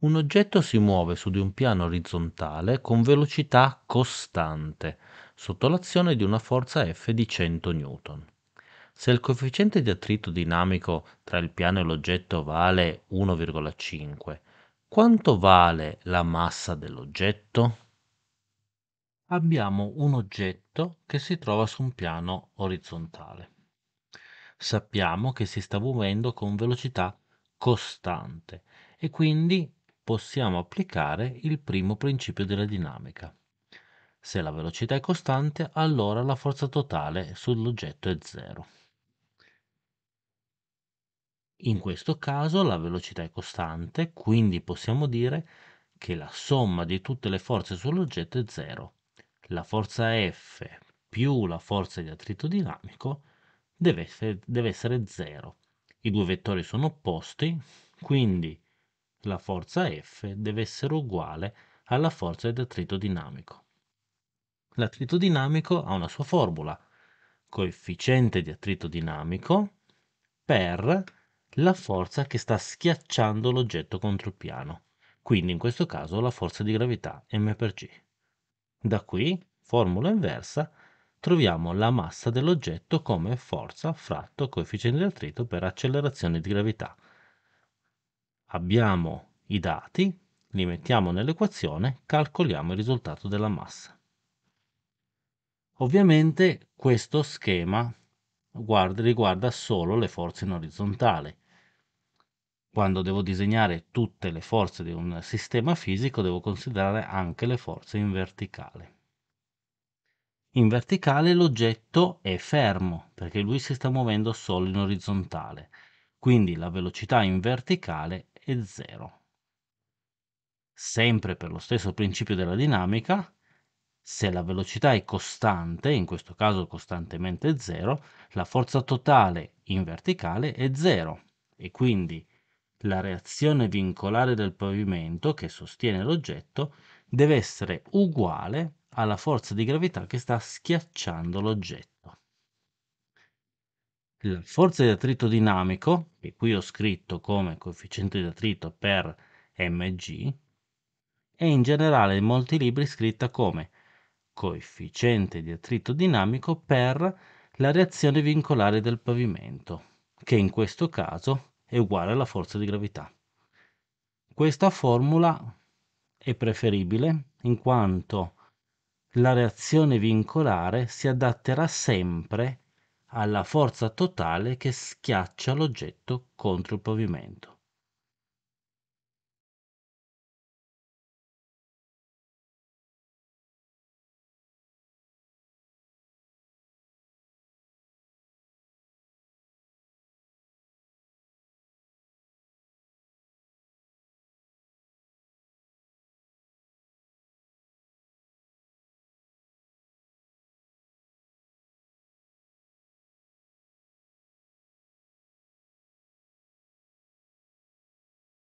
Un oggetto si muove su di un piano orizzontale con velocità costante, sotto l'azione di una forza F di 100 N. Se il coefficiente di attrito dinamico tra il piano e l'oggetto vale 1,5, quanto vale la massa dell'oggetto? Abbiamo un oggetto che si trova su un piano orizzontale. Sappiamo che si sta muovendo con velocità costante e quindi possiamo applicare il primo principio della dinamica. Se la velocità è costante, allora la forza totale sull'oggetto è zero. In questo caso la velocità è costante, quindi possiamo dire che la somma di tutte le forze sull'oggetto è zero. La forza F più la forza di attrito dinamico deve essere, deve zero. I due vettori sono opposti, quindi la forza F deve essere uguale alla forza di attrito dinamico. L'attrito dinamico ha una sua formula, coefficiente di attrito dinamico per la forza che sta schiacciando l'oggetto contro il piano, quindi in questo caso la forza di gravità m per g. Da qui, formula inversa, troviamo la massa dell'oggetto come forza fratto coefficiente di attrito per accelerazione di gravità, abbiamo i dati, li mettiamo nell'equazione, calcoliamo il risultato della massa. Ovviamente questo schema guarda, riguarda solo le forze in orizzontale. Quando devo disegnare tutte le forze di un sistema fisico devo considerare anche le forze in verticale. In verticale l'oggetto è fermo perché lui si sta muovendo solo in orizzontale, quindi la velocità in verticale e 0. Sempre per lo stesso principio della dinamica, se la velocità è costante, in questo caso costantemente 0, la forza totale in verticale è 0 e quindi la reazione vincolare del pavimento che sostiene l'oggetto deve essere uguale alla forza di gravità che sta schiacciando l'oggetto. La forza di attrito dinamico, che qui ho scritto come coefficiente di attrito per mg, è in generale in molti libri scritta come coefficiente di attrito dinamico per la reazione vincolare del pavimento, che in questo caso è uguale alla forza di gravità. Questa formula è preferibile in quanto la reazione vincolare si adatterà sempre alla forza totale che schiaccia l'oggetto contro il pavimento.